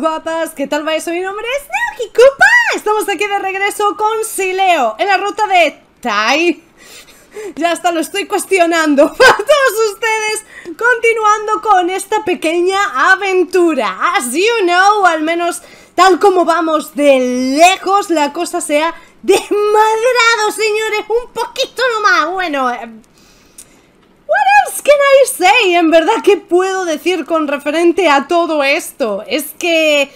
guapas, ¿qué tal va eso Mi nombre es Estamos aquí de regreso con Sileo en la ruta de Tai. Ya hasta lo estoy cuestionando para todos ustedes. Continuando con esta pequeña aventura. As you know, al menos tal como vamos de lejos, la cosa sea desmadrado, señores. Un poquito nomás. Bueno, em, What else can I say? En verdad, ¿qué puedo decir con referente a todo esto? Es que...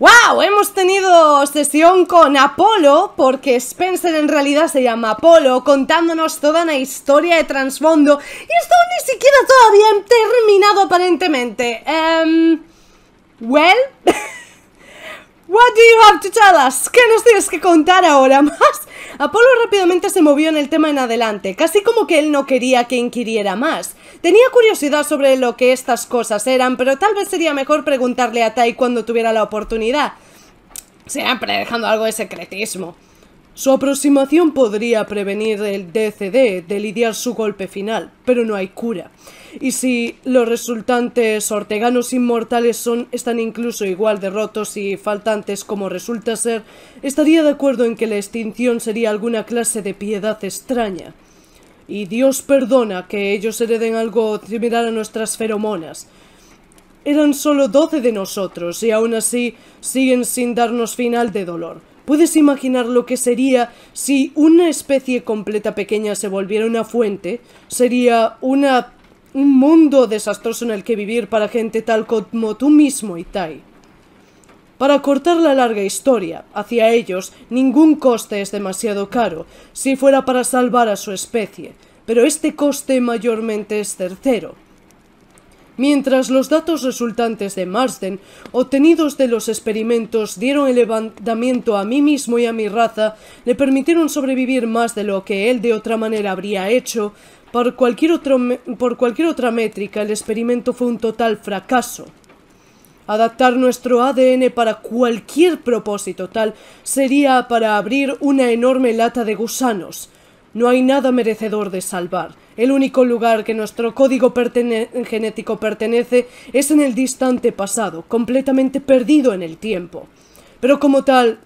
¡Wow! Hemos tenido sesión con Apolo, porque Spencer en realidad se llama Apolo, contándonos toda una historia de trasfondo. Y esto ni siquiera todavía ha terminado aparentemente. Um, well... What do you have ¿Qué nos tienes que contar ahora más? Apolo rápidamente se movió en el tema en adelante, casi como que él no quería que inquiriera más. Tenía curiosidad sobre lo que estas cosas eran, pero tal vez sería mejor preguntarle a Tai cuando tuviera la oportunidad. Siempre dejando algo de secretismo. Su aproximación podría prevenir el DCD de lidiar su golpe final, pero no hay cura. Y si los resultantes orteganos inmortales son, están incluso igual de rotos y faltantes como resulta ser, estaría de acuerdo en que la extinción sería alguna clase de piedad extraña. Y Dios perdona que ellos hereden algo similar a nuestras feromonas. Eran solo doce de nosotros y aún así siguen sin darnos final de dolor. ¿Puedes imaginar lo que sería si una especie completa pequeña se volviera una fuente? Sería una un mundo desastroso en el que vivir para gente tal como tú mismo, Itai. Para cortar la larga historia, hacia ellos ningún coste es demasiado caro, si fuera para salvar a su especie, pero este coste mayormente es tercero. Mientras los datos resultantes de Marsden, obtenidos de los experimentos, dieron el levantamiento a mí mismo y a mi raza, le permitieron sobrevivir más de lo que él de otra manera habría hecho, por cualquier, otro, por cualquier otra métrica, el experimento fue un total fracaso. Adaptar nuestro ADN para cualquier propósito tal sería para abrir una enorme lata de gusanos. No hay nada merecedor de salvar. El único lugar que nuestro código genético pertenece es en el distante pasado, completamente perdido en el tiempo. Pero como tal,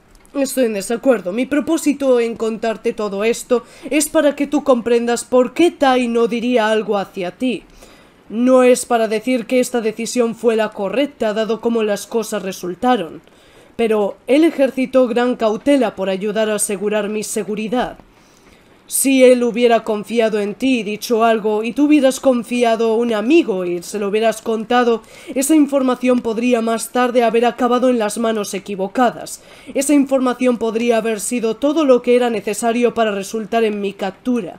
Estoy en desacuerdo. Mi propósito en contarte todo esto es para que tú comprendas por qué Tai no diría algo hacia ti. No es para decir que esta decisión fue la correcta, dado como las cosas resultaron. Pero él ejercitó gran cautela por ayudar a asegurar mi seguridad. Si él hubiera confiado en ti, dicho algo, y tú hubieras confiado a un amigo y se lo hubieras contado, esa información podría más tarde haber acabado en las manos equivocadas. Esa información podría haber sido todo lo que era necesario para resultar en mi captura.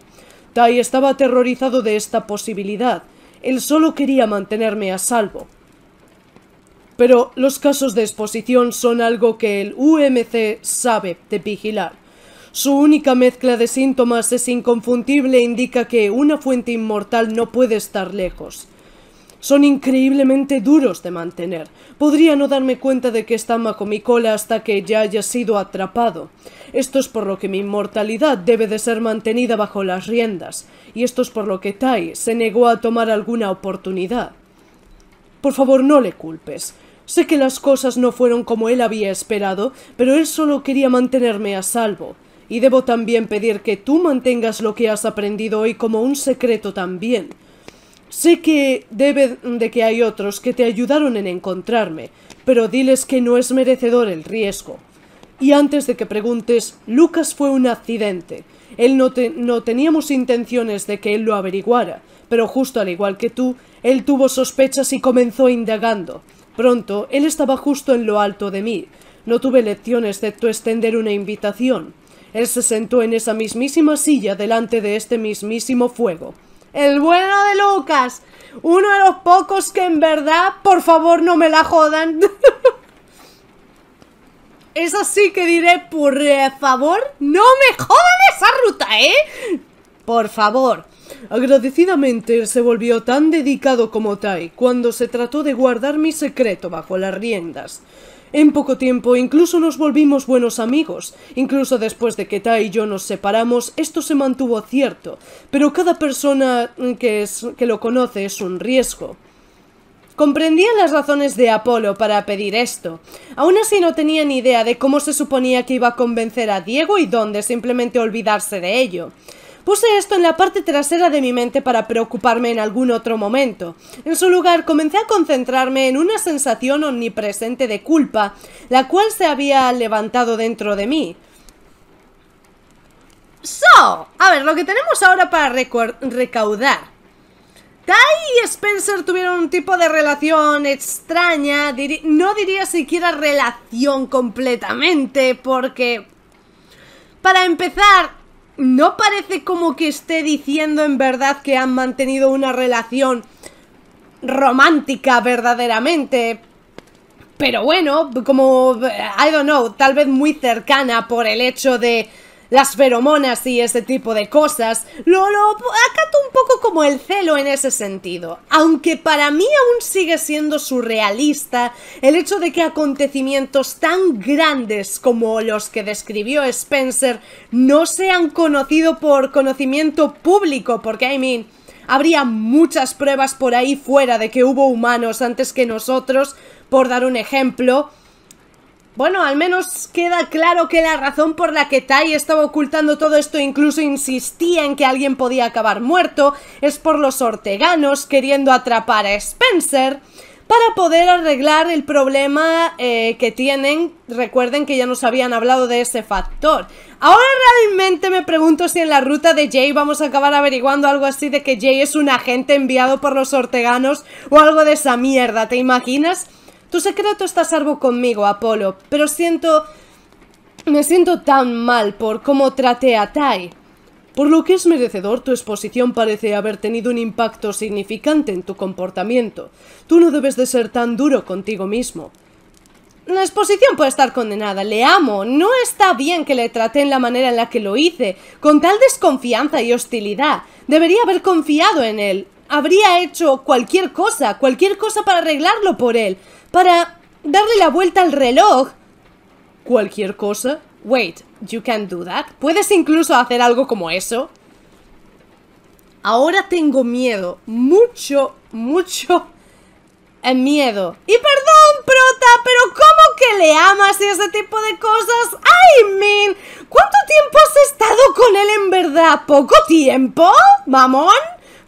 Tai estaba aterrorizado de esta posibilidad. Él solo quería mantenerme a salvo. Pero los casos de exposición son algo que el UMC sabe de vigilar. Su única mezcla de síntomas es inconfundible e indica que una fuente inmortal no puede estar lejos. Son increíblemente duros de mantener. Podría no darme cuenta de que está bajo mi cola hasta que ya haya sido atrapado. Esto es por lo que mi inmortalidad debe de ser mantenida bajo las riendas, y esto es por lo que Tai se negó a tomar alguna oportunidad. Por favor, no le culpes. Sé que las cosas no fueron como él había esperado, pero él solo quería mantenerme a salvo. Y debo también pedir que tú mantengas lo que has aprendido hoy como un secreto también. Sé que debe de que hay otros que te ayudaron en encontrarme, pero diles que no es merecedor el riesgo. Y antes de que preguntes, Lucas fue un accidente. Él no, teníamos intenciones de que él lo averiguara, pero justo al igual que tú, él tuvo sospechas y comenzó indagando. Pronto, él estaba justo en lo alto de mí. No tuve lecciones excepto extender una invitación. Él se sentó en esa mismísima silla delante de este mismísimo fuego. El bueno de Lucas. Uno de los pocos que en verdad, por favor, no me la jodan. es así que diré, por favor, no me jodan esa ruta, ¿eh? Por favor. Agradecidamente él se volvió tan dedicado como Tai cuando se trató de guardar mi secreto bajo las riendas. En poco tiempo incluso nos volvimos buenos amigos. Incluso después de que Tai y yo nos separamos, esto se mantuvo cierto. Pero cada persona que, que lo conoce es un riesgo. Comprendía las razones de Apolo para pedir esto. Aún así no tenía ni idea de cómo se suponía que iba a convencer a Diego y dónde simplemente olvidarse de ello. Puse esto en la parte trasera de mi mente para preocuparme en algún otro momento. En su lugar, comencé a concentrarme en una sensación omnipresente de culpa, la cual se había levantado dentro de mí. So, a ver, lo que tenemos ahora para recaudar. Tai y Spencer tuvieron un tipo de relación extraña, no diría siquiera relación completamente, porque... Para empezar, no parece como que esté diciendo en verdad que han mantenido una relación romántica verdaderamente. Pero bueno, como, I don't know, tal vez muy cercana por el hecho de las feromonas y ese tipo de cosas, lo, lo acato un poco como el celo en ese sentido. Aunque para mí aún sigue siendo surrealista el hecho de que acontecimientos tan grandes como los que describió Spencer no sean conocido por conocimiento público, porque, I mean, habría muchas pruebas por ahí fuera de que hubo humanos antes que nosotros, por dar un ejemplo, bueno, al menos queda claro que la razón por la que Tai estaba ocultando todo esto, incluso insistía en que alguien podía acabar muerto, es por los orteganos queriendo atrapar a Spencer para poder arreglar el problema eh, que tienen. Recuerden que ya nos habían hablado de ese factor. Ahora realmente me pregunto si en la ruta de Jay vamos a acabar averiguando algo así de que Jay es un agente enviado por los orteganos o algo de esa mierda, ¿te imaginas? Tu secreto está salvo conmigo, Apolo, pero siento... Me siento tan mal por cómo traté a Tai. Por lo que es merecedor, tu exposición parece haber tenido un impacto significante en tu comportamiento. Tú no debes de ser tan duro contigo mismo. La exposición puede estar condenada, le amo. No está bien que le traté en la manera en la que lo hice, con tal desconfianza y hostilidad. Debería haber confiado en él. Habría hecho cualquier cosa, cualquier cosa para arreglarlo por él para darle la vuelta al reloj. Cualquier cosa. Wait, you can do that. ¿Puedes incluso hacer algo como eso? Ahora tengo miedo. Mucho, mucho eh, miedo. Y perdón, prota, pero ¿cómo que le amas y ese tipo de cosas? I mean, ¿cuánto tiempo has estado con él en verdad? ¿Poco tiempo? ¿Mamón?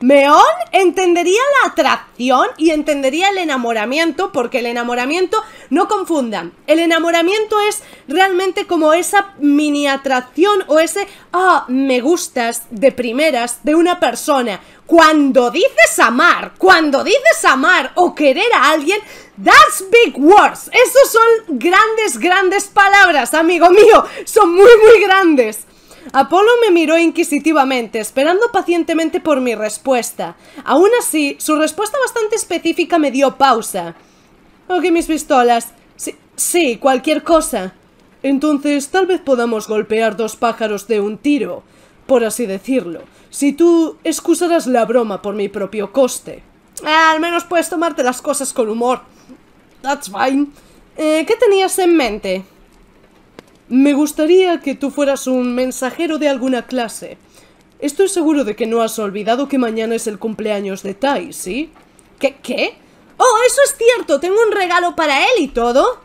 Meón entendería la atracción y entendería el enamoramiento, porque el enamoramiento, no confundan, el enamoramiento es realmente como esa mini atracción o ese, ah, me gustas de primeras de una persona. Cuando dices amar, cuando dices amar o querer a alguien, That's big words. Esos son grandes, grandes palabras, amigo mío. Son muy, muy grandes. Apolo me miró inquisitivamente, esperando pacientemente por mi respuesta. Aún así, su respuesta bastante específica me dio pausa. Ok, mis pistolas. Sí, cualquier cosa. Entonces, tal vez podamos golpear dos pájaros de un tiro, por así decirlo. Si tú excusarás la broma por mi propio coste. Ah, al menos puedes tomarte las cosas con humor. That's fine. Eh, ¿Qué tenías en mente? Me gustaría que tú fueras un mensajero de alguna clase. Estoy seguro de que no has olvidado que mañana es el cumpleaños de Tai, ¿sí? ¿Qué? ¿Qué? ¡Oh, eso es cierto! Tengo un regalo para él y todo.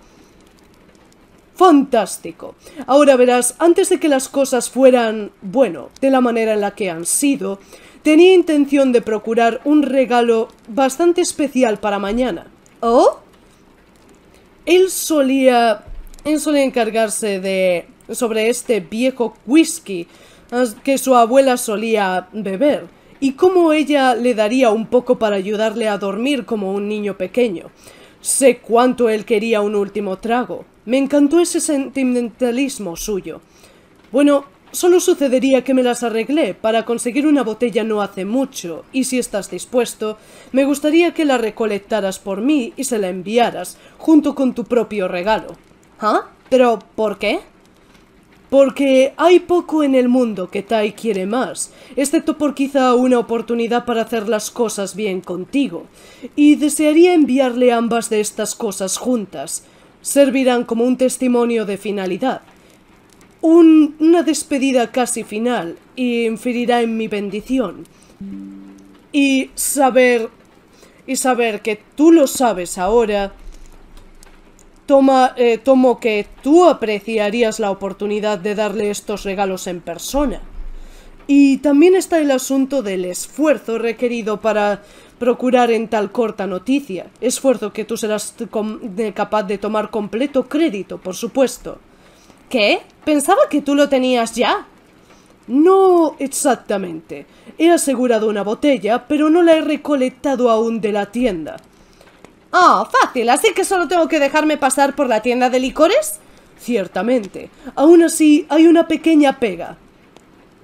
Fantástico. Ahora verás, antes de que las cosas fueran, bueno, de la manera en la que han sido, tenía intención de procurar un regalo bastante especial para mañana. ¿Oh? Él solía suele encargarse de sobre este viejo whisky que su abuela solía beber y cómo ella le daría un poco para ayudarle a dormir como un niño pequeño. Sé cuánto él quería un último trago. Me encantó ese sentimentalismo suyo. Bueno, solo sucedería que me las arreglé para conseguir una botella no hace mucho, y si estás dispuesto, me gustaría que la recolectaras por mí y se la enviaras, junto con tu propio regalo. ¿Ah? ¿Pero por qué? Porque hay poco en el mundo que Tai quiere más, excepto por quizá una oportunidad para hacer las cosas bien contigo, y desearía enviarle ambas de estas cosas juntas. Servirán como un testimonio de finalidad. una despedida casi final, y inferirá en mi bendición. Y saber... y saber que tú lo sabes ahora Toma, eh, tomo que tú apreciarías la oportunidad de darle estos regalos en persona. Y también está el asunto del esfuerzo requerido para procurar en tal corta noticia, esfuerzo que tú serás capaz de tomar completo crédito, por supuesto. ¿Qué? Pensaba que tú lo tenías ya. No exactamente. He asegurado una botella, pero no la he recolectado aún de la tienda. Ah, fácil, así que solo tengo que dejarme pasar por la tienda de licores. Ciertamente. Aún así, hay una pequeña pega.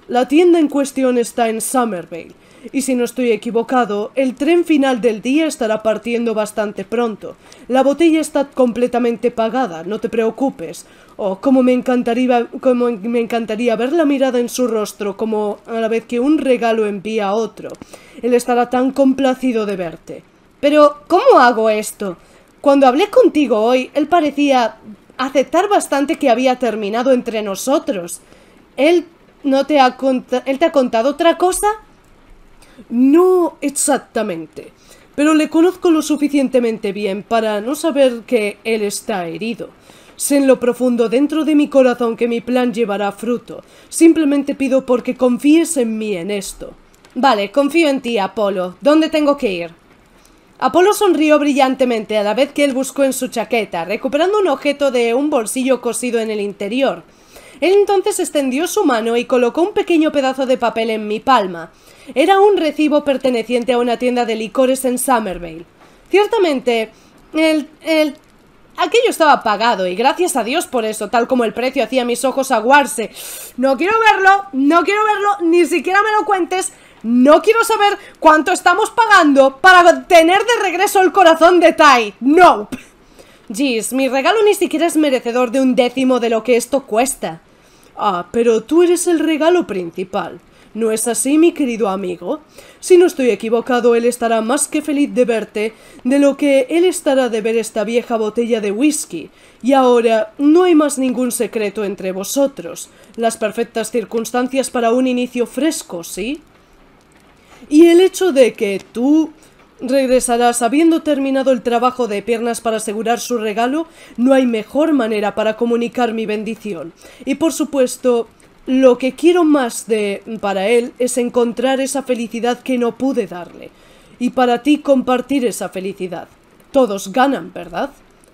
La tienda en cuestión está en Summervale y si no estoy equivocado, el tren final del día estará partiendo bastante pronto. La botella está completamente pagada, no te preocupes. Oh, cómo me encantaría, como me encantaría ver la mirada en su rostro, como a la vez que un regalo envía a otro. Él estará tan complacido de verte. Pero, ¿cómo hago esto? Cuando hablé contigo hoy, él parecía aceptar bastante que había terminado entre nosotros. ¿Él no te ha, ¿él te ha contado otra cosa? No exactamente. Pero le conozco lo suficientemente bien para no saber que él está herido. Sé en lo profundo dentro de mi corazón que mi plan llevará fruto. Simplemente pido porque confíes en mí en esto. Vale, confío en ti, Apolo. ¿Dónde tengo que ir? Apolo sonrió brillantemente a la vez que él buscó en su chaqueta, recuperando un objeto de un bolsillo cosido en el interior. Él entonces extendió su mano y colocó un pequeño pedazo de papel en mi palma. Era un recibo perteneciente a una tienda de licores en Summervale. Ciertamente, el, el Aquello estaba pagado y gracias a Dios por eso, tal como el precio hacía mis ojos aguarse. No quiero verlo, no quiero verlo, ni siquiera me lo cuentes, no quiero saber cuánto estamos pagando para tener de regreso el corazón de Tai. No. Jeez, mi regalo ni siquiera es merecedor de un décimo de lo que esto cuesta. Ah, pero tú eres el regalo principal. ¿No es así, mi querido amigo? Si no estoy equivocado, él estará más que feliz de verte de lo que él estará de ver esta vieja botella de whisky. Y ahora no hay más ningún secreto entre vosotros. Las perfectas circunstancias para un inicio fresco, ¿sí? Y el hecho de que tú regresarás habiendo terminado el trabajo de piernas para asegurar su regalo, no hay mejor manera para comunicar mi bendición. Y por supuesto, lo que quiero más de para él es encontrar esa felicidad que no pude darle. Y para ti compartir esa felicidad. Todos ganan, ¿verdad?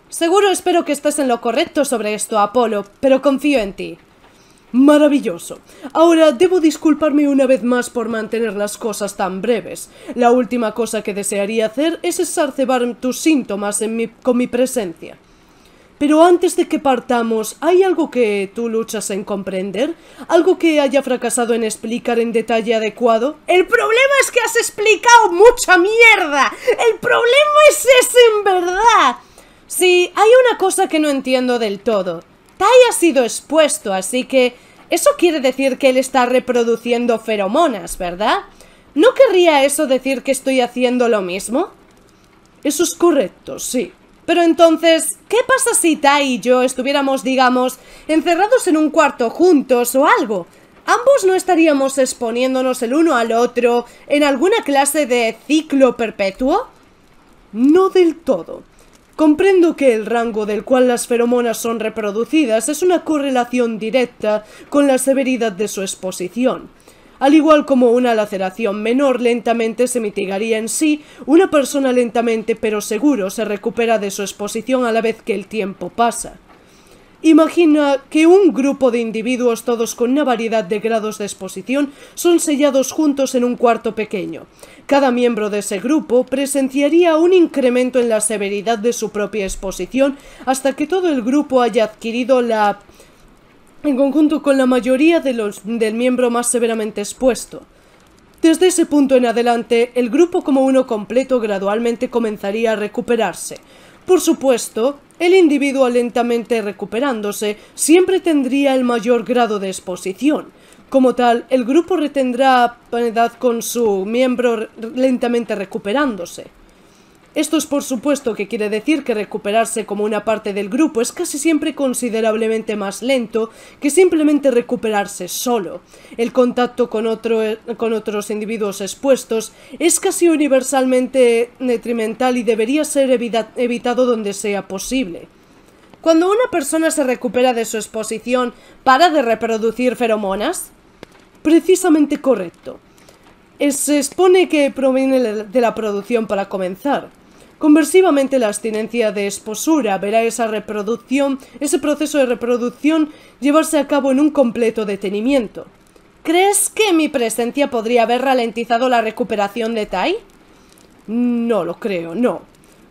Seguro espero que estés en lo correcto sobre esto, Apolo, pero confío en ti. Maravilloso. Ahora debo disculparme una vez más por mantener las cosas tan breves. La última cosa que desearía hacer es exacerbar tus síntomas con mi presencia. Pero antes de que partamos, ¿hay algo que tú luchas en comprender? ¿Algo que haya fracasado en explicar en detalle adecuado? El problema es que has explicado mucha mierda. El problema es ese en verdad. Sí, hay una cosa que no entiendo del todo. Tai ha sido expuesto, así que eso quiere decir que él está reproduciendo feromonas, ¿verdad? ¿No querría eso decir que estoy haciendo lo mismo? Eso es correcto, sí. Pero entonces, ¿qué pasa si Tai y yo estuviéramos, digamos, encerrados en un cuarto juntos o algo? Ambos no estaríamos exponiéndonos el uno al otro en alguna clase de ciclo perpetuo? No del todo. Comprendo que el rango del cual las feromonas son reproducidas es una correlación directa con la severidad de su exposición. Al igual como una laceración menor lentamente se mitigaría en sí, una persona lentamente pero seguro se recupera de su exposición a la vez que el tiempo pasa. Imagina que un grupo de individuos, todos con una variedad de grados de exposición, son sellados juntos en un cuarto pequeño. Cada miembro de ese grupo presenciaría un incremento en la severidad de su propia exposición hasta que todo el grupo haya adquirido la... en conjunto con la mayoría de los, del miembro más severamente expuesto. Desde ese punto en adelante, el grupo como uno completo gradualmente comenzaría a recuperarse. Por supuesto, el individuo lentamente recuperándose siempre tendría el mayor grado de exposición. Como tal, el grupo retendrá paridad con su miembro lentamente recuperándose. Esto es por supuesto que quiere decir que recuperarse como una parte del grupo es casi siempre considerablemente más lento que simplemente recuperarse solo. El contacto con, otros individuos expuestos es casi universalmente detrimental y debería ser evitado donde sea posible. Cuando una persona se recupera de su exposición, ¿para de reproducir feromonas? Precisamente correcto se expone que proviene de la producción para comenzar. Conversivamente, la abstinencia de esposura verá esa reproducción, ese proceso de reproducción llevarse a cabo en un completo detenimiento. ¿Crees que mi presencia podría haber ralentizado la recuperación de Tai? No lo creo, no.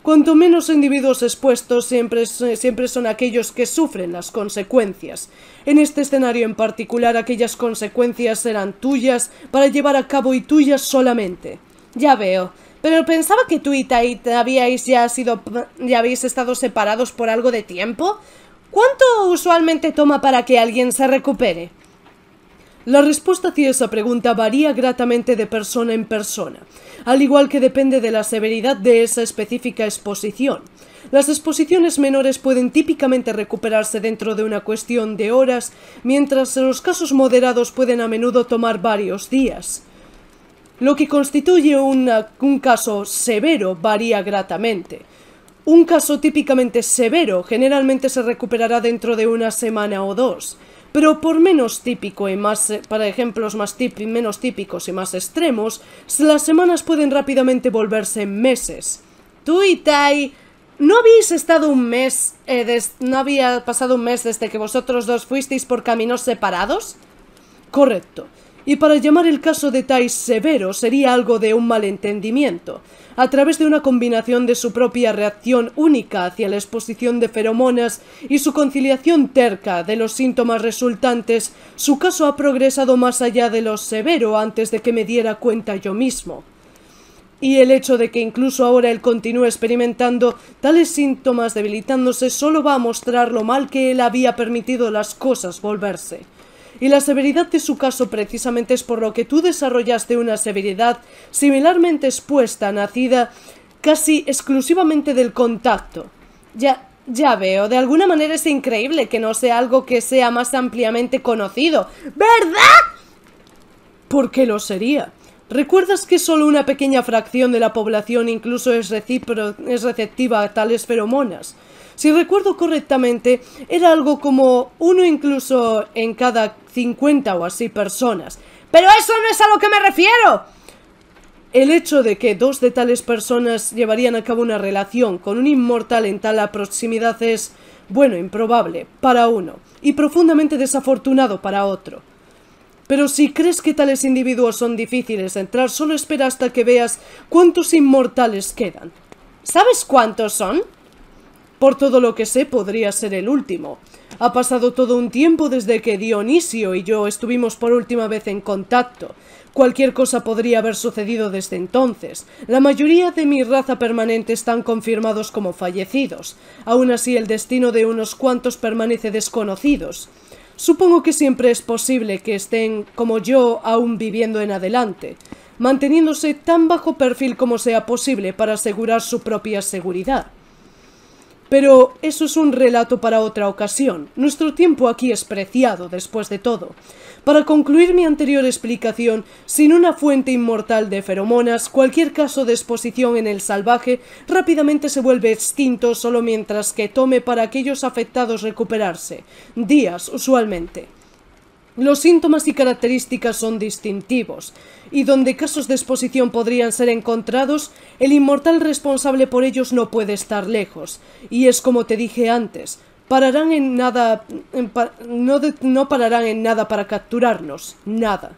Cuanto menos individuos expuestos siempre, siempre son aquellos que sufren las consecuencias, en este escenario en particular aquellas consecuencias serán tuyas para llevar a cabo y tuyas solamente. Ya veo. Pero pensaba que tú y Tait habíais ya sido ya habéis estado separados por algo de tiempo. ¿Cuánto usualmente toma para que alguien se recupere? La respuesta hacia esa pregunta varía gratamente de persona en persona, al igual que depende de la severidad de esa específica exposición. Las exposiciones menores pueden típicamente recuperarse dentro de una cuestión de horas, mientras los casos moderados pueden a menudo tomar varios días. Lo que constituye un caso severo varía gratamente. Un caso típicamente severo generalmente se recuperará dentro de una semana o dos pero por menos típico y más, eh, para ejemplos más menos típicos y más extremos, las semanas pueden rápidamente volverse meses. Tú y Tai ¿No habéis estado un mes, eh, no había pasado un mes desde que vosotros dos fuisteis por caminos separados? Correcto y para llamar el caso de Thais severo sería algo de un malentendimiento. A través de una combinación de su propia reacción única hacia la exposición de feromonas y su conciliación terca de los síntomas resultantes, su caso ha progresado más allá de lo severo antes de que me diera cuenta yo mismo. Y el hecho de que incluso ahora él continúe experimentando tales síntomas debilitándose solo va a mostrar lo mal que él había permitido las cosas volverse. Y la severidad de su caso precisamente es por lo que tú desarrollaste una severidad similarmente expuesta, nacida casi exclusivamente del contacto. Ya, ya veo, de alguna manera es increíble que no sea algo que sea más ampliamente conocido, ¿verdad? ¿Por qué lo sería. ¿Recuerdas que solo una pequeña fracción de la población incluso es, es receptiva a tales feromonas? Si recuerdo correctamente, era algo como uno incluso en cada 50 o así personas. Pero eso no es a lo que me refiero. El hecho de que dos de tales personas llevarían a cabo una relación con un inmortal en tal proximidad es, bueno, improbable para uno y profundamente desafortunado para otro. Pero si crees que tales individuos son difíciles de entrar, solo espera hasta que veas cuántos inmortales quedan. ¿Sabes cuántos son? Por todo lo que sé, podría ser el último. Ha pasado todo un tiempo desde que Dionisio y yo estuvimos por última vez en contacto. Cualquier cosa podría haber sucedido desde entonces. La mayoría de mi raza permanente están confirmados como fallecidos. Aún así, el destino de unos cuantos permanece desconocidos. Supongo que siempre es posible que estén, como yo, aún viviendo en adelante, manteniéndose tan bajo perfil como sea posible para asegurar su propia seguridad. Pero eso es un relato para otra ocasión. Nuestro tiempo aquí es preciado, después de todo. Para concluir mi anterior explicación, sin una fuente inmortal de feromonas, cualquier caso de exposición en el salvaje rápidamente se vuelve extinto solo mientras que tome para aquellos afectados recuperarse, días usualmente. Los síntomas y características son distintivos, y donde casos de exposición podrían ser encontrados, el inmortal responsable por ellos no puede estar lejos, y es como te dije antes, pararán en nada... no, no pararán en nada para capturarnos, nada.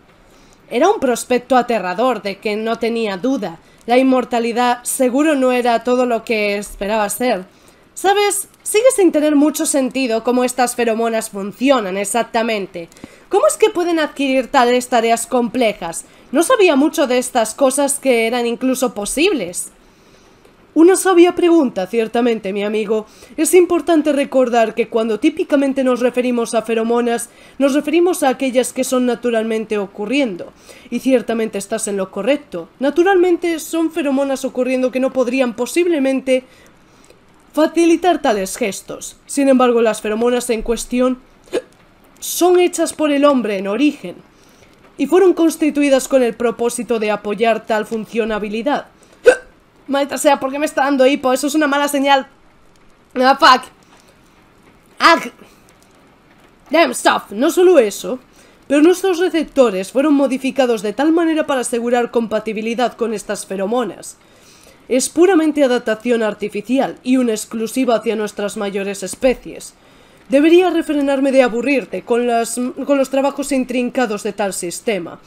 Era un prospecto aterrador, de que no tenía duda. La inmortalidad seguro no era todo lo que esperaba ser. Sabes, sigue sin tener mucho sentido cómo estas feromonas funcionan exactamente. ¿Cómo es que pueden adquirir tales tareas complejas? No sabía mucho de estas cosas que eran incluso posibles. Una sabia pregunta, ciertamente, mi amigo. Es importante recordar que cuando típicamente nos referimos a feromonas, nos referimos a aquellas que son naturalmente ocurriendo. Y ciertamente estás en lo correcto. Naturalmente son feromonas ocurriendo que no podrían posiblemente facilitar tales gestos. Sin embargo, las feromonas en cuestión son hechas por el hombre en origen y fueron constituidas con el propósito de apoyar tal funcionabilidad. Maldita sea, ¿por qué me está dando hipo? Eso es una mala señal. no ah, fuck. Damn stuff. No solo eso, pero nuestros receptores fueron modificados de tal manera para asegurar compatibilidad con estas feromonas es puramente adaptación artificial y una exclusiva hacia nuestras mayores especies. Debería refrenarme de aburrirte con, con los trabajos intrincados de tal sistema,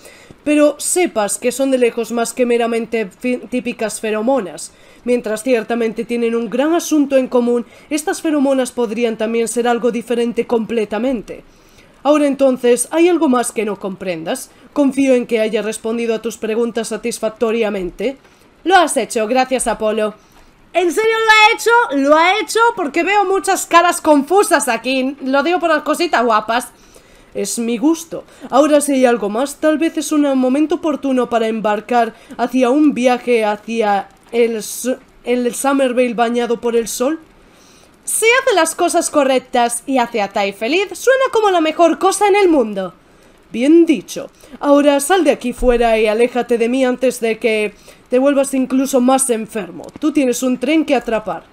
pero sepas que son de lejos más que meramente típicas feromonas. Mientras ciertamente tienen un gran asunto en común, estas feromonas podrían también ser algo diferente completamente. Ahora entonces, ¿hay algo más que no comprendas? Confío en que haya respondido a tus preguntas satisfactoriamente. Lo has hecho, gracias Apolo. ¿En serio lo ha hecho? Lo ha hecho porque veo muchas caras confusas aquí. Lo digo por las cositas guapas. Es mi gusto. Ahora si hay algo más, tal vez es un momento oportuno para embarcar hacia un viaje hacia el, el Summervale bañado por el sol. Si hace las cosas correctas y hace a Tai feliz, suena como la mejor cosa en el mundo. Bien dicho. Ahora sal de aquí fuera y aléjate de mí antes de que te vuelvas incluso más enfermo. Tú tienes un tren que atrapar.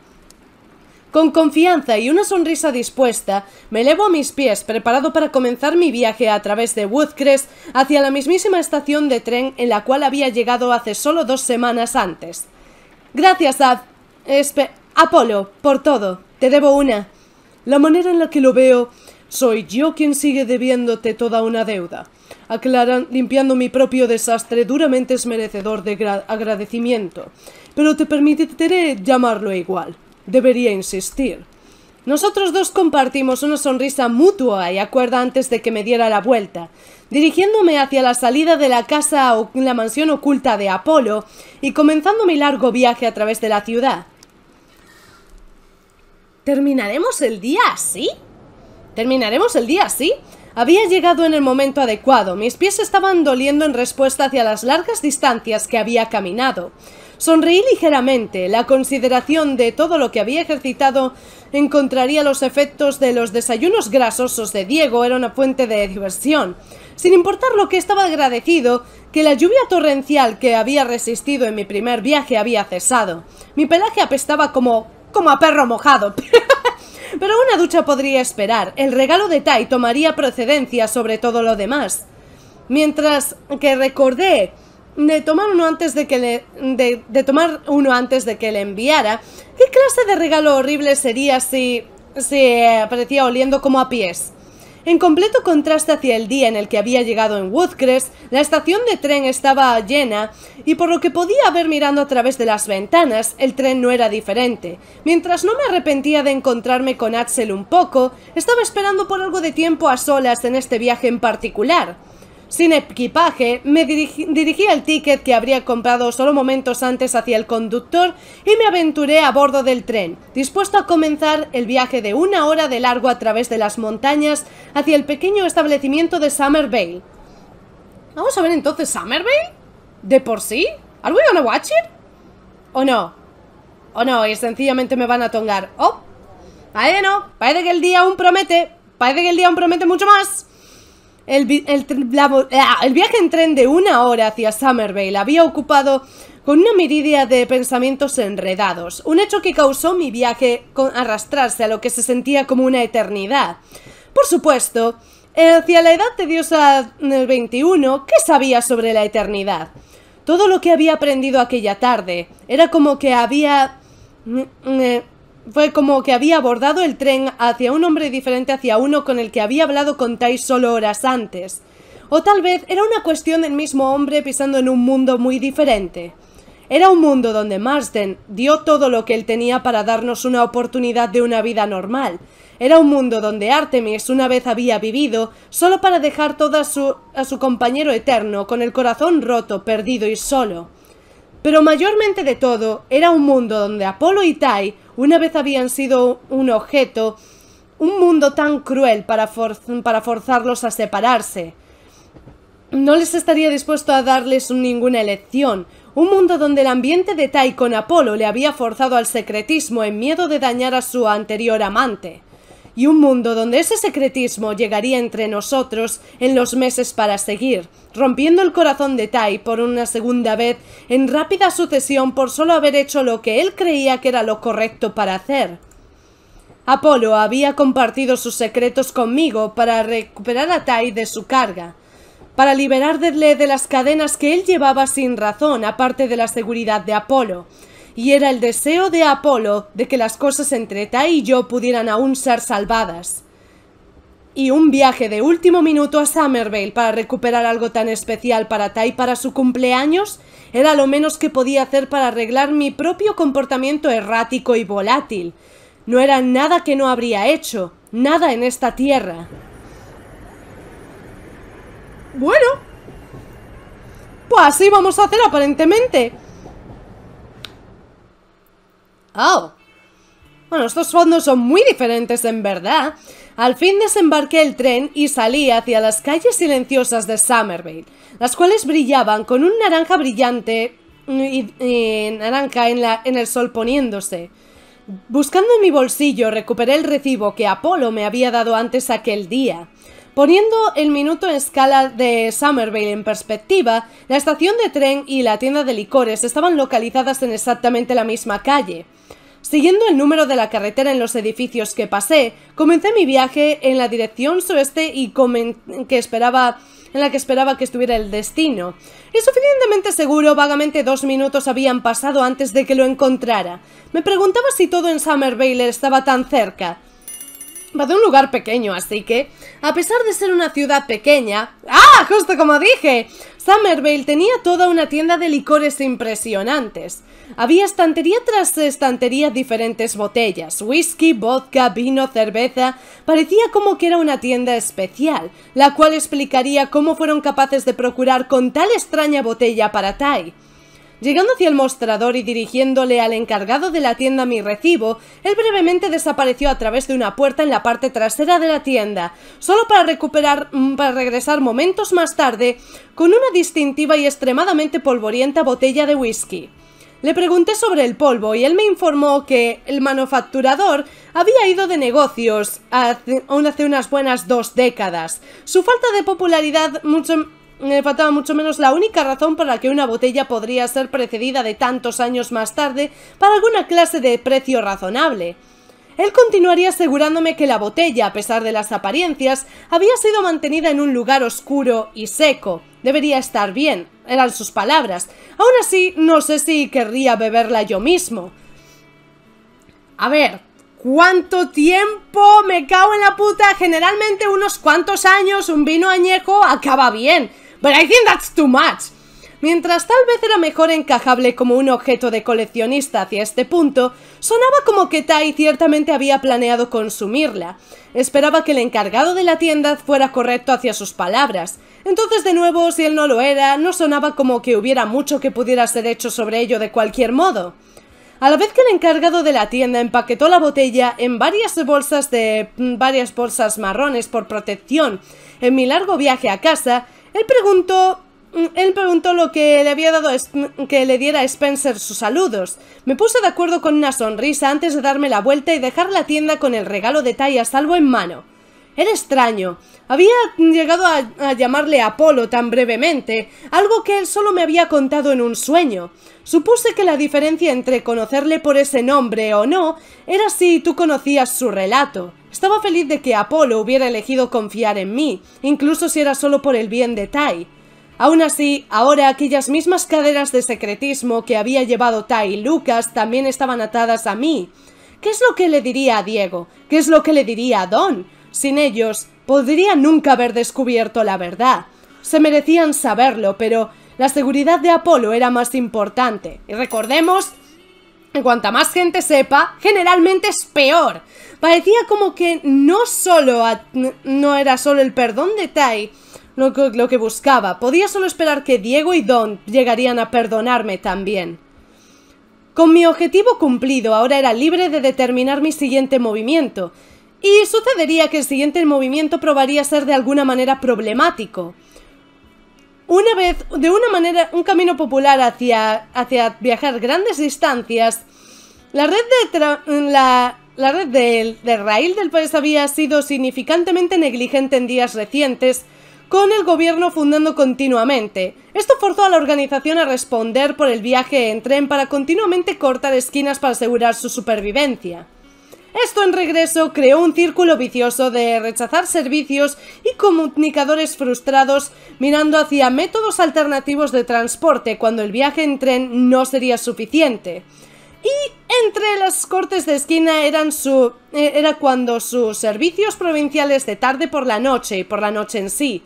Con confianza y una sonrisa dispuesta, me elevo a mis pies, preparado para comenzar mi viaje a través de Woodcrest hacia la mismísima estación de tren en la cual había llegado hace solo dos semanas antes. Gracias, Ad. Espe Apolo, por todo. Te debo una. La manera en la que lo veo, soy yo quien sigue debiéndote toda una deuda aclaran, limpiando mi propio desastre, duramente es merecedor de agradecimiento, pero te permitiré llamarlo igual. Debería insistir. Nosotros dos compartimos una sonrisa mutua y acuerda antes de que me diera la vuelta, dirigiéndome hacia la salida de la casa o la mansión oculta de Apolo y comenzando mi largo viaje a través de la ciudad. ¿Terminaremos el día así? ¿Terminaremos el día así? Había llegado en el momento adecuado, mis pies estaban doliendo en respuesta hacia las largas distancias que había caminado. Sonreí ligeramente, la consideración de todo lo que había ejercitado encontraría los efectos de los desayunos grasosos de Diego era una fuente de diversión. Sin importar lo que estaba agradecido, que la lluvia torrencial que había resistido en mi primer viaje había cesado. Mi pelaje apestaba como... como a perro mojado. Pero una ducha podría esperar. El regalo de Tai tomaría procedencia sobre todo lo demás. Mientras que recordé de tomar uno antes de que le, de, tomar uno antes de que le enviara, ¿qué clase de regalo horrible sería si se eh, oliendo como a pies? En completo contraste hacia el día en el que había llegado en Woodcrest, la estación de tren estaba llena y por lo que podía ver mirando a través de las ventanas, el tren no era diferente. Mientras no me arrepentía de encontrarme con Axel un poco, estaba esperando por algo de tiempo a solas en este viaje en particular. Sin equipaje, me dirigí, al ticket que habría comprado solo momentos antes hacia el conductor y me aventuré a bordo del tren, dispuesto a comenzar el viaje de una hora de largo a través de las montañas hacia el pequeño establecimiento de Summervale. Vamos a ver entonces Summervale. ¿De por sí? ¿Are we gonna watch it? ¿O no? ¿O no? Y sencillamente me van a tongar. ¡Oh! Parece no, parece que el día aún promete. Parece que el día aún promete mucho más. El, eh, ah, el, viaje en tren de una hora hacia Summervale había ocupado con una miridia de pensamientos enredados, un hecho que causó mi viaje con arrastrarse a lo que se sentía como una eternidad. Por supuesto, hacia la edad en del 21, ¿qué sabía sobre la eternidad? Todo lo que había aprendido aquella tarde era como que había... Mm, mm, fue como que había abordado el tren hacia un hombre diferente hacia uno con el que había hablado con Tai solo horas antes. O tal vez era una cuestión del mismo hombre pisando en un mundo muy diferente. Era un mundo donde Marsden dio todo lo que él tenía para darnos una oportunidad de una vida normal. Era un mundo donde Artemis una vez había vivido solo para dejar todo a su compañero eterno, con el corazón roto, perdido y solo. Pero mayormente de todo, era un mundo donde Apolo y Tai una vez habían sido un objeto, un mundo tan cruel para, forzarlos a separarse. No les estaría dispuesto a darles ninguna elección, un mundo donde el ambiente de Tai con Apolo le había forzado al secretismo en miedo de dañar a su anterior amante y un mundo donde ese secretismo llegaría entre nosotros en los meses para seguir, rompiendo el corazón de Tai por una segunda vez en rápida sucesión por solo haber hecho lo que él creía que era lo correcto para hacer. Apolo había compartido sus secretos conmigo para recuperar a Tai de su carga, para liberarle de las cadenas que él llevaba sin razón, aparte de la seguridad de Apolo, y era el deseo de Apolo de que las cosas entre Tai y yo pudieran aún ser salvadas. Y un viaje de último minuto a Summervale para recuperar algo tan especial para Tai para su cumpleaños era lo menos que podía hacer para arreglar mi propio comportamiento errático y volátil. No era nada que no habría hecho, nada en esta tierra. Bueno, pues así vamos a hacer aparentemente. Oh. Bueno, estos fondos son muy diferentes en verdad. Al fin desembarqué el tren y salí hacia las calles silenciosas de Summervale las cuales brillaban con un naranja brillante naranja en, el sol poniéndose. Buscando en mi bolsillo recuperé el recibo que Apolo me había dado antes aquel día. Poniendo el minuto en escala de Summervale en perspectiva, la estación de tren y la tienda de licores estaban localizadas en exactamente la misma calle. Siguiendo el número de la carretera en los edificios que pasé, comencé mi viaje en la dirección sueste y que esperaba en la que esperaba que estuviera el destino. Y suficientemente seguro, vagamente dos minutos habían pasado antes de que lo encontrara. Me preguntaba si todo en Summervale estaba tan cerca. Va de un lugar pequeño, así que, a pesar de ser una ciudad pequeña... ¡Ah! Justo como dije, Summervale tenía toda una tienda de licores impresionantes. Había estantería tras estantería diferentes botellas, whisky, vodka, vino, cerveza. Parecía como que era una tienda especial, la cual explicaría cómo fueron capaces de procurar con tal extraña botella para Tai. Llegando hacia el mostrador y dirigiéndole al encargado de la tienda mi recibo, él brevemente desapareció a través de una puerta en la parte trasera de la tienda, solo para recuperar mm, para regresar momentos más tarde con una distintiva y extremadamente polvorienta botella de whisky. Le pregunté sobre el polvo y él me informó que el manufacturador había ido de negocios hace, aún hace unas buenas dos décadas. Su falta de popularidad mucho, me faltaba mucho menos la única razón por la que una botella podría ser precedida de tantos años más tarde para alguna clase de precio razonable. Él continuaría asegurándome que la botella, a pesar de las apariencias, había sido mantenida en un lugar oscuro y seco. Debería estar bien eran sus palabras. Aún así, no sé si querría beberla yo mismo. A ver, ¿cuánto tiempo? Me cago en la puta. Generalmente unos cuantos años un vino añejo acaba bien. Pero I think that's too much. Mientras tal vez era mejor encajable como un objeto de coleccionista hacia este punto, sonaba como que Tai ciertamente había planeado consumirla. Esperaba que el encargado de la tienda fuera correcto hacia sus palabras. Entonces de nuevo, si él no lo era, no sonaba como que hubiera mucho que pudiera ser hecho sobre ello de cualquier modo. A la vez que el encargado de la tienda empaquetó la botella en varias bolsas de mm, varias bolsas marrones por protección en mi largo viaje a casa, él preguntó Mm, él preguntó lo que le había dado que le diera a Spencer sus saludos. Me puse de acuerdo con una sonrisa antes de darme la vuelta y dejar la tienda con el regalo de Tai a salvo en mano. Era extraño. Había llegado a, a llamarle Apolo tan brevemente, algo que él solo me había contado en un sueño. Supuse que la diferencia entre conocerle por ese nombre o no era si tú conocías su relato. Estaba feliz de que Apolo hubiera elegido confiar en mí, incluso si era solo por el bien de Tai. Aún así, ahora aquellas mismas caderas de secretismo que había llevado Tai y Lucas también estaban atadas a mí. ¿Qué es lo que le diría a Diego? ¿Qué es lo que le diría a Don? Sin ellos, podría nunca haber descubierto la verdad. Se merecían saberlo, pero la seguridad de Apolo era más importante. Y recordemos Cuanta más gente sepa, generalmente es peor. Parecía como que no solo no era solo el perdón de Tai, lo que, buscaba. Podía solo esperar que Diego y Don llegarían a perdonarme también. Con mi objetivo cumplido, ahora era libre de determinar mi siguiente movimiento, y sucedería que el siguiente movimiento probaría ser de alguna manera problemático. Una vez, de una manera, un camino popular hacia, hacia viajar grandes distancias, la red de, la, la red de, del país había sido significantemente negligente en días recientes, con el gobierno fundando continuamente. Esto forzó a la organización a responder por el viaje en tren para continuamente cortar esquinas para asegurar su supervivencia. Esto en regreso creó un círculo vicioso de rechazar servicios y comunicadores frustrados mirando hacia métodos alternativos de transporte cuando el viaje en tren no sería suficiente. Y entre las cortes de esquina eran su, eh, era cuando sus servicios provinciales de tarde por la noche y por la noche en sí.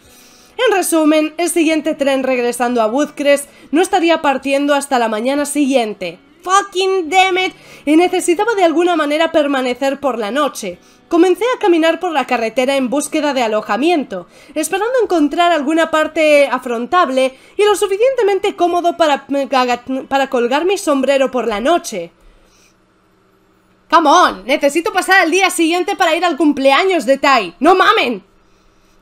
En resumen, el siguiente tren regresando a Woodcrest no estaría partiendo hasta la mañana siguiente. ¡Fucking damn it! Y necesitaba de alguna manera permanecer por la noche. Comencé a caminar por la carretera en búsqueda de alojamiento, esperando encontrar alguna parte afrontable y lo suficientemente cómodo para, mm, para colgar mi sombrero por la noche. Come necesito pasar al día siguiente para ir al cumpleaños de Tai. ¡No mamen!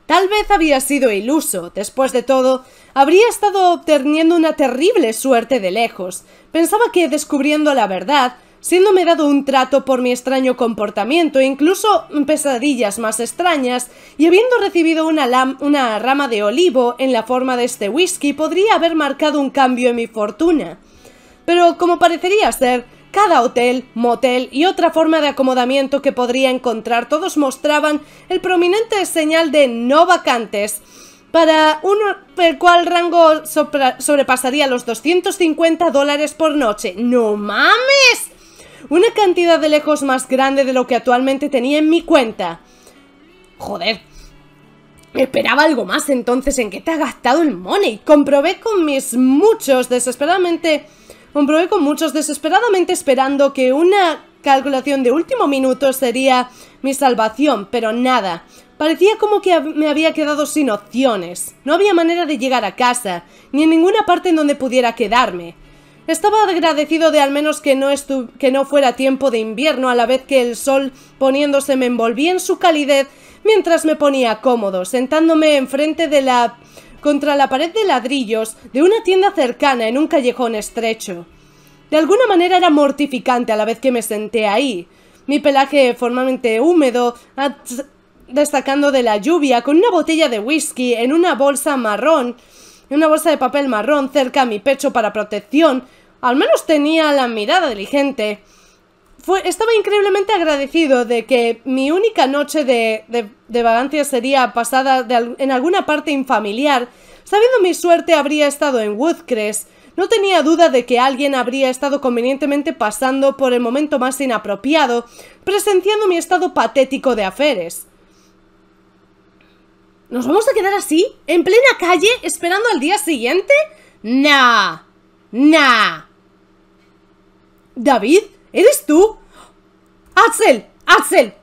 Tal vez había sido iluso. Después de todo, habría estado obteniendo una terrible suerte de lejos. Pensaba que, descubriendo la verdad, siéndome dado un trato por mi extraño comportamiento incluso pesadillas más extrañas, y habiendo recibido una, una rama de olivo en la forma de este whisky, podría haber marcado un cambio en mi fortuna. Pero como parecería ser, cada hotel, motel y otra forma de acomodamiento que podría encontrar todos mostraban el prominente señal de no vacantes, para uno el cual rango sobrepasaría los 250 dólares por noche. ¡No mames! Una cantidad de lejos más grande de lo que actualmente tenía en mi cuenta. Joder. Esperaba algo más entonces en qué te ha gastado el money. Comprobé con mis muchos desesperadamente... Comprobé con muchos desesperadamente esperando que una calculación de último minuto sería mi salvación, pero nada. Parecía como que me había quedado sin opciones. No había manera de llegar a casa, ni en ninguna parte en donde pudiera quedarme. Estaba agradecido de al menos que no, que no fuera tiempo de invierno, a la vez que el sol poniéndose me envolvía en su calidez mientras me ponía cómodo, sentándome enfrente de la... contra la pared de ladrillos de una tienda cercana en un callejón estrecho. De alguna manera era mortificante a la vez que me senté ahí. Mi pelaje formalmente húmedo, destacando de la lluvia, con una botella de whisky en una bolsa marrón, en una bolsa de papel marrón cerca a mi pecho para protección. Al menos tenía la mirada diligente. Fue, estaba increíblemente agradecido de que mi única noche de, de, vagancia sería pasada en alguna parte infamiliar. Sabiendo mi suerte, habría estado en Woodcrest. No tenía duda de que alguien habría estado convenientemente pasando por el momento más inapropiado, presenciando mi estado patético de aferes. ¿Nos vamos a quedar así? ¿En plena calle? ¿Esperando al día siguiente? ¡Nah! ¡Nah! ¿David? ¿Eres tú? ¡Axel! ¡Axel!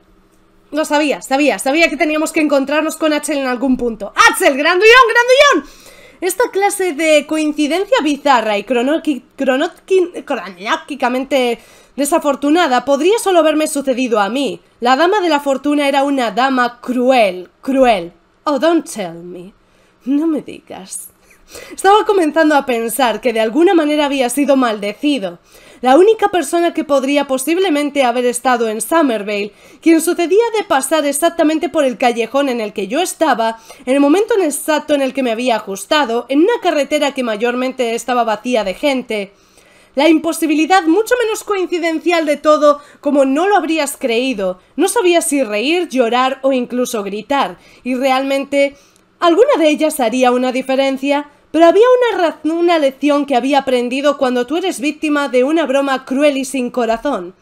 Lo sabía, sabía, sabía que teníamos que encontrarnos con Axel en algún punto. ¡Axel! ¡Grandullón, grandullón! Esta clase de coincidencia bizarra y Cronóquicamente... desafortunada podría solo haberme sucedido a mí. La dama de la fortuna era una dama cruel, cruel, Oh, don't tell me. No me digas. Estaba comenzando a pensar que de alguna manera había sido maldecido. La única persona que podría posiblemente haber estado en Summervale, quien sucedía de pasar exactamente por el callejón en el que yo estaba, en el momento exacto en el que me había ajustado, en una carretera que mayormente estaba vacía de gente, la imposibilidad mucho menos coincidencial de todo como no lo habrías creído. No sabías si reír, llorar o incluso gritar. Y realmente alguna de ellas haría una diferencia, pero había una, una lección que había aprendido cuando tú eres víctima de una broma cruel y sin corazón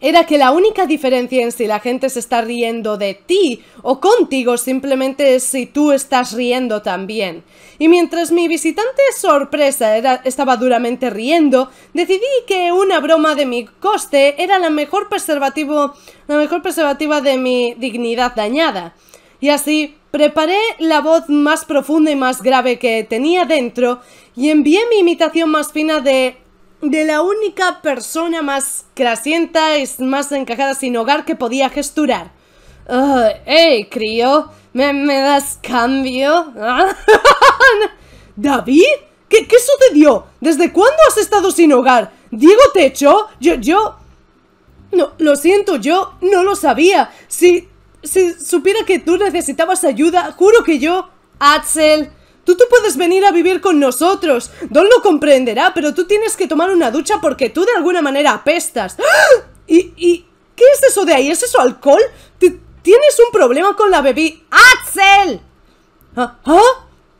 era que la única diferencia en si la gente se está riendo de ti o contigo simplemente es si tú estás riendo también. Y mientras mi visitante sorpresa estaba duramente riendo, decidí que una broma de mi coste era la mejor preservativo, la mejor preservativa de mi dignidad dañada. Y así preparé la voz más profunda y más grave que tenía dentro y envié mi imitación más fina de de la única persona más crasienta y más encajada sin hogar que podía gesturar. Ah, ¡Ey, crío! ¿Me, das cambio? Ah. ¿David? ¿Qué, ¿Qué sucedió? ¿Desde cuándo has estado sin hogar? ¿Diego te echó? Yo, yo... No, lo siento, yo no lo sabía. Si, si supiera que tú necesitabas ayuda, juro que yo... Axel, Tú tú puedes venir a vivir con nosotros. Don lo comprenderá, pero tú tienes que tomar una ducha porque tú de alguna manera apestas. ¡Ah! ¿Y, qué es eso de ahí? ¿Es eso alcohol? ¿Tienes un problema con la bebida? ¡Axel! oh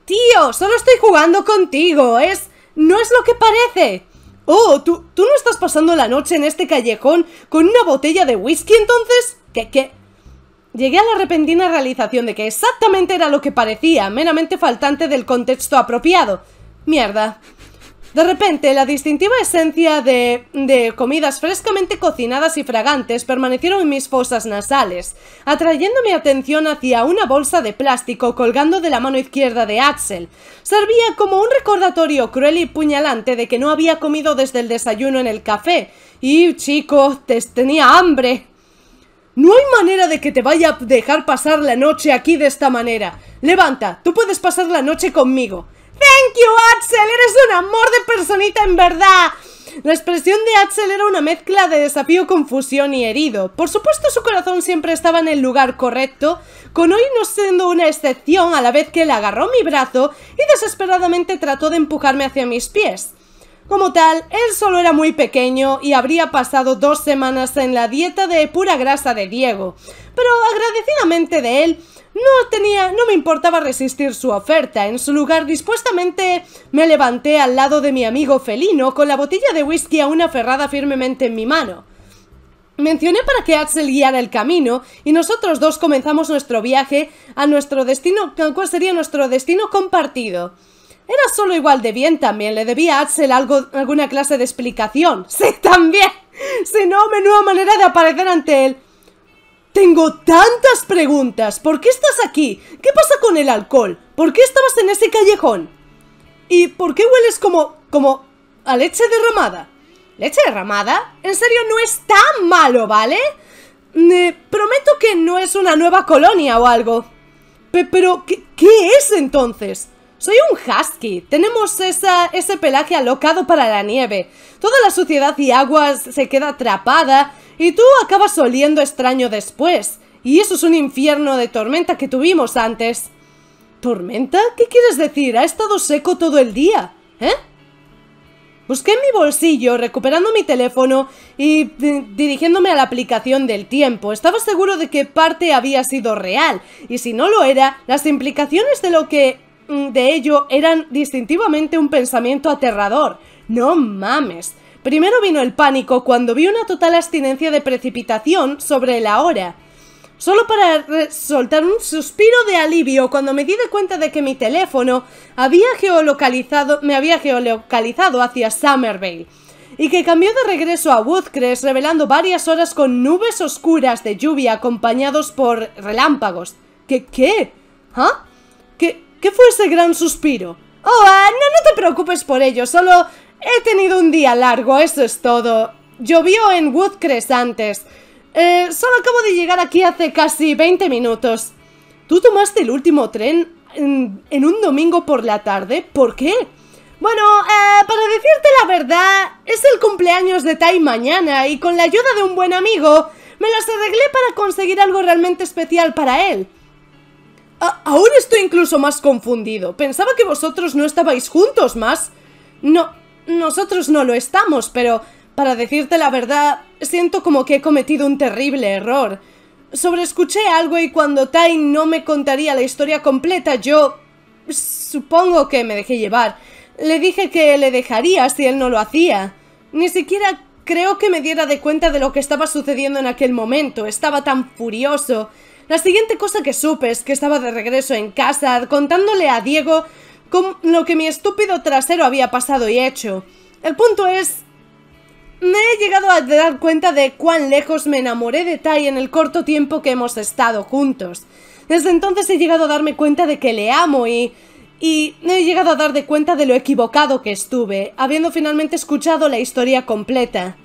Tío, solo estoy jugando contigo. Es... No es lo que parece. Oh, ¿tú, ¿tú no estás pasando la noche en este callejón con una botella de whisky entonces? ¿Qué, qué, Llegué a la repentina realización de que exactamente era lo que parecía, meramente faltante del contexto apropiado. Mierda. De repente, la distintiva esencia de, de comidas frescamente cocinadas y fragantes permanecieron en mis fosas nasales, atrayendo mi atención hacia una bolsa de plástico colgando de la mano izquierda de Axel. Servía como un recordatorio cruel y puñalante de que no había comido desde el desayuno en el café. Y, chico, tenía hambre. No hay manera de que te vaya a dejar pasar la noche aquí de esta manera. Levanta, tú puedes pasar la noche conmigo. Thank you, Axel, eres un amor de personita en verdad. La expresión de Axel era una mezcla de desafío, confusión y herido. Por supuesto su corazón siempre estaba en el lugar correcto, con hoy no siendo una excepción a la vez que él agarró mi brazo y desesperadamente trató de empujarme hacia mis pies. Como tal, él solo era muy pequeño y habría pasado dos semanas en la dieta de pura grasa de Diego, pero agradecidamente de él, no tenía, no me importaba resistir su oferta. En su lugar, dispuestamente me levanté al lado de mi amigo felino con la botella de whisky aún aferrada firmemente en mi mano. Mencioné para que Axel guiara el camino y nosotros dos comenzamos nuestro viaje a nuestro destino, cuál sería nuestro destino compartido. Era solo igual de bien también, le debía a Axel algo, alguna clase de explicación. Sí, también. Si no, nueva manera de aparecer ante él. Tengo tantas preguntas. ¿Por qué estás aquí? ¿Qué pasa con el alcohol? ¿Por qué estabas en ese callejón? ¿Y por qué hueles como... como... a leche derramada? ¿Leche derramada? En serio, no es tan malo, ¿vale? Me mm, eh, prometo que no es una nueva colonia o algo. pero, ¿qué, ¿qué, es entonces? Soy un husky, tenemos ese pelaje alocado para la nieve. Toda la suciedad y aguas se queda atrapada y tú acabas oliendo extraño después. Y eso es un infierno de tormenta que tuvimos antes. ¿Tormenta? ¿Qué quieres decir? Ha estado seco todo el día, ¿eh? Busqué en mi bolsillo, recuperando mi teléfono y eh, dirigiéndome a la aplicación del tiempo. Estaba seguro de que parte había sido real, y si no lo era, las implicaciones de lo que de ello eran distintivamente un pensamiento aterrador. No mames. Primero vino el pánico cuando vi una total abstinencia de precipitación sobre la hora. Solo para soltar un suspiro de alivio cuando me di de cuenta de que mi teléfono había geolocalizado, me había geolocalizado hacia Bay y que cambió de regreso a Woodcrest revelando varias horas con nubes oscuras de lluvia acompañados por relámpagos. ¿Qué? ¿Qué? ¿Ah? ¿Qué? ¿Qué fue ese gran suspiro? Oh, ah, no, no te preocupes por ello, solo he tenido un día largo, eso es todo. Llovió en Woodcrest antes. Eh, solo acabo de llegar aquí hace casi 20 minutos. ¿Tú tomaste el último tren en, un domingo por la tarde? ¿Por qué? Bueno, eh, para decirte la verdad, es el cumpleaños de Tai mañana y con la ayuda de un buen amigo me las arreglé para conseguir algo realmente especial para él. Aún estoy incluso más confundido. Pensaba que vosotros no estabais juntos más. No, nosotros no lo estamos, pero para decirte la verdad, siento como que he cometido un terrible error. Sobrescuché algo y cuando Tai no me contaría la historia completa, yo... supongo que me dejé llevar. Le dije que le dejaría si él no lo hacía. Ni siquiera creo que me diera de cuenta de lo que estaba sucediendo en aquel momento. Estaba tan furioso. La siguiente cosa que supe es que estaba de regreso en casa contándole a Diego lo que mi estúpido trasero había pasado y hecho. El punto es... Me he llegado a dar cuenta de cuán lejos me enamoré de Tai en el corto tiempo que hemos estado juntos. Desde entonces he llegado a darme cuenta de que le amo y... Y he llegado a dar de cuenta de lo equivocado que estuve, habiendo finalmente escuchado la historia completa.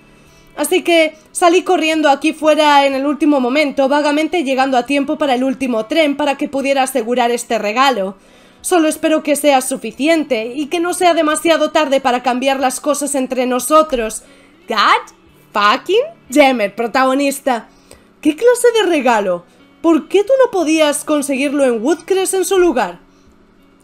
Así que salí corriendo aquí fuera en el último momento, vagamente llegando a tiempo para el último tren para que pudiera asegurar este regalo. Solo espero que sea suficiente y que no sea demasiado tarde para cambiar las cosas entre nosotros. God fucking Jemmer, protagonista. ¿Qué clase de regalo? ¿Por qué tú no podías conseguirlo en Woodcrest en su lugar?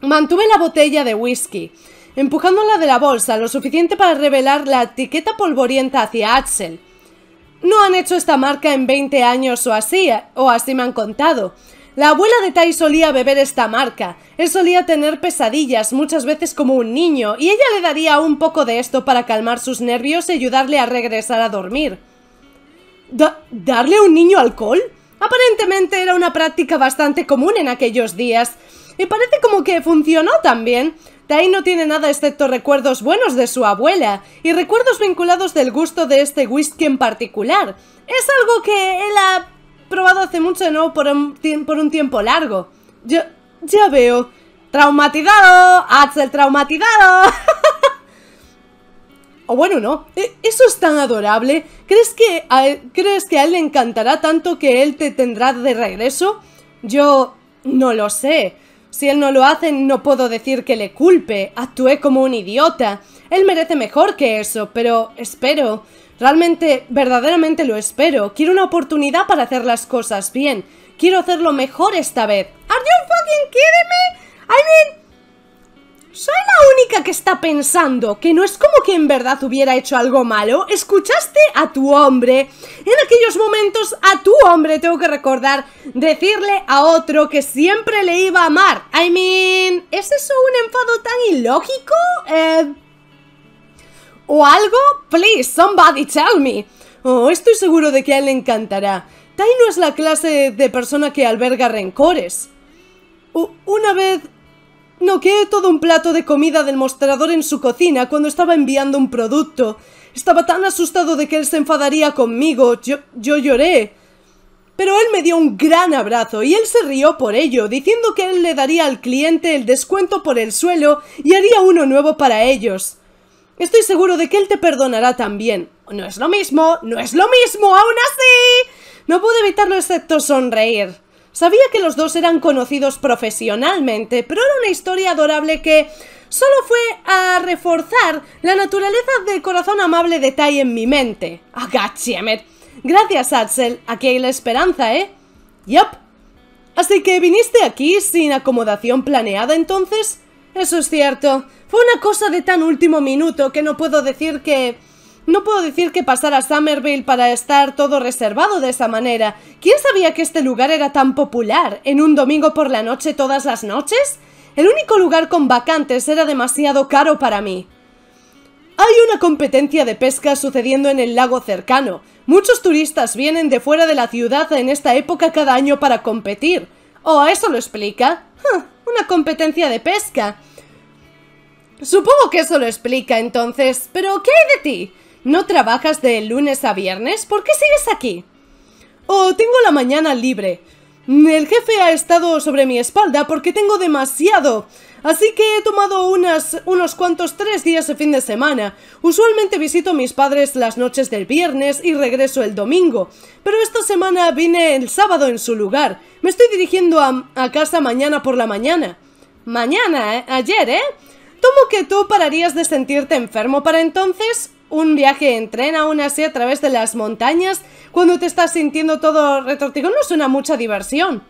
Mantuve la botella de whisky empujándola de la bolsa lo suficiente para revelar la etiqueta polvorienta hacia Axel. No han hecho esta marca en 20 años o así, eh, o así me han contado. La abuela de Tai solía beber esta marca. Él solía tener pesadillas, muchas veces como un niño, y ella le daría un poco de esto para calmar sus nervios y ayudarle a regresar a dormir. ¿Darle a un niño alcohol? Aparentemente era una práctica bastante común en aquellos días, y parece como que funcionó también. Tai no tiene nada excepto recuerdos buenos de su abuela y recuerdos vinculados del gusto de este whisky en particular. Es algo que él ha probado hace mucho no por un, tiempo largo. Yo, ya veo. ¡Traumatizado! ¡Axel traumatizado! o bueno, no. E, eso es tan adorable. ¿Crees que, ¿Crees que a él le encantará tanto que él te tendrá de regreso? Yo... no lo sé. Si él no lo hace, no puedo decir que le culpe. Actué como un idiota. Él merece mejor que eso, pero espero. Realmente, verdaderamente lo espero. Quiero una oportunidad para hacer las cosas bien. Quiero hacerlo mejor esta vez. ¿Are you fucking kidding I mean, soy la única que está pensando que no es como que en verdad hubiera hecho algo malo. Escuchaste a tu hombre. En aquellos momentos a tu hombre, tengo que recordar, decirle a otro que siempre le iba a amar. I mean, ¿es eso un enfado tan ilógico? Eh, ¿O algo? Please, somebody tell me. Oh, estoy seguro de que a él le encantará. Tai no es la clase de persona que alberga rencores. una vez Noqueé todo un plato de comida del mostrador en su cocina cuando estaba enviando un producto. Estaba tan asustado de que él se enfadaría conmigo. Yo, yo lloré. Pero él me dio un gran abrazo y él se rió por ello, diciendo que él le daría al cliente el descuento por el suelo y haría uno nuevo para ellos. Estoy seguro de que él te perdonará también. No es lo mismo, no es lo mismo, aún así. No pude evitarlo excepto sonreír. Sabía que los dos eran conocidos profesionalmente, pero era una historia adorable que solo fue a reforzar la naturaleza del corazón amable de Tai en mi mente. ¡Ah, Gracias, Axel. Aquí hay la esperanza, ¿eh? Yup. Así que viniste aquí sin acomodación planeada, entonces. Eso es cierto. Fue una cosa de tan último minuto que no puedo decir que... No puedo decir que pasar a Somerville para estar todo reservado de esa manera. ¿Quién sabía que este lugar era tan popular en un domingo por la noche todas las noches? El único lugar con vacantes era demasiado caro para mí. Hay una competencia de pesca sucediendo en el lago cercano. Muchos turistas vienen de fuera de la ciudad en esta época cada año para competir. ¿O oh, eso lo explica? una competencia de pesca. Supongo que eso lo explica entonces, pero ¿qué hay de ti? ¿No trabajas de lunes a viernes? ¿Por qué sigues aquí? Oh, tengo la mañana libre. El jefe ha estado sobre mi espalda porque tengo demasiado. Así que he tomado unas, unos cuantos tres días de fin de semana. Usualmente visito a mis padres las noches del viernes y regreso el domingo. Pero esta semana vine el sábado en su lugar. Me estoy dirigiendo a, a casa mañana por la mañana. Mañana, ¿eh? Ayer, ¿eh? ¿Tomo que tú pararías de sentirte enfermo para entonces? un viaje en tren aún así a través de las montañas cuando te estás sintiendo todo retortigón no suena mucha diversión.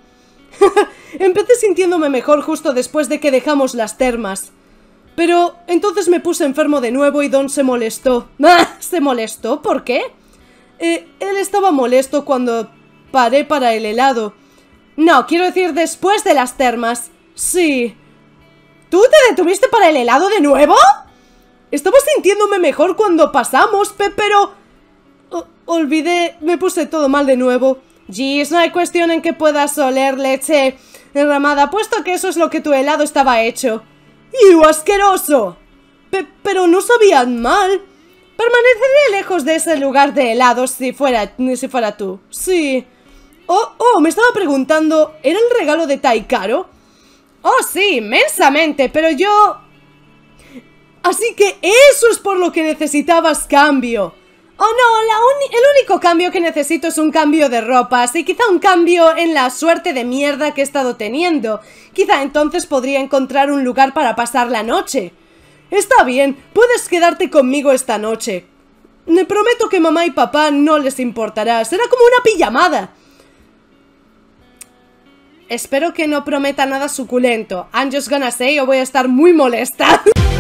Empecé sintiéndome mejor justo después de que dejamos las termas. Pero entonces me puse enfermo de nuevo y Don se molestó. Ah, ¿Se molestó? ¿Por qué? Eh, él estaba molesto cuando paré para el helado. No, quiero decir después de las termas. Sí. ¿Tú te detuviste para el helado de nuevo? Estaba sintiéndome mejor cuando pasamos, pero... olvidé, me puse todo mal de nuevo. Jeez, no hay cuestión en que puedas oler leche derramada, puesto que eso es lo que tu helado estaba hecho. ¡Y asqueroso! pero no sabían mal. Permaneceré lejos de ese lugar de helados si fuera, si fuera tú. Sí. Oh, oh, me estaba preguntando, ¿era el regalo de Taikaro? Oh, sí, inmensamente, pero yo... Así que eso es por lo que necesitabas cambio. Oh no, el único cambio que necesito es un cambio de ropas y quizá un cambio en la suerte de mierda que he estado teniendo. Quizá entonces podría encontrar un lugar para pasar la noche. Está bien, puedes quedarte conmigo esta noche. Me prometo que mamá y papá no les importará, será como una pijamada. Espero que no prometa nada suculento. I'm just gonna say, o voy a estar muy molesta.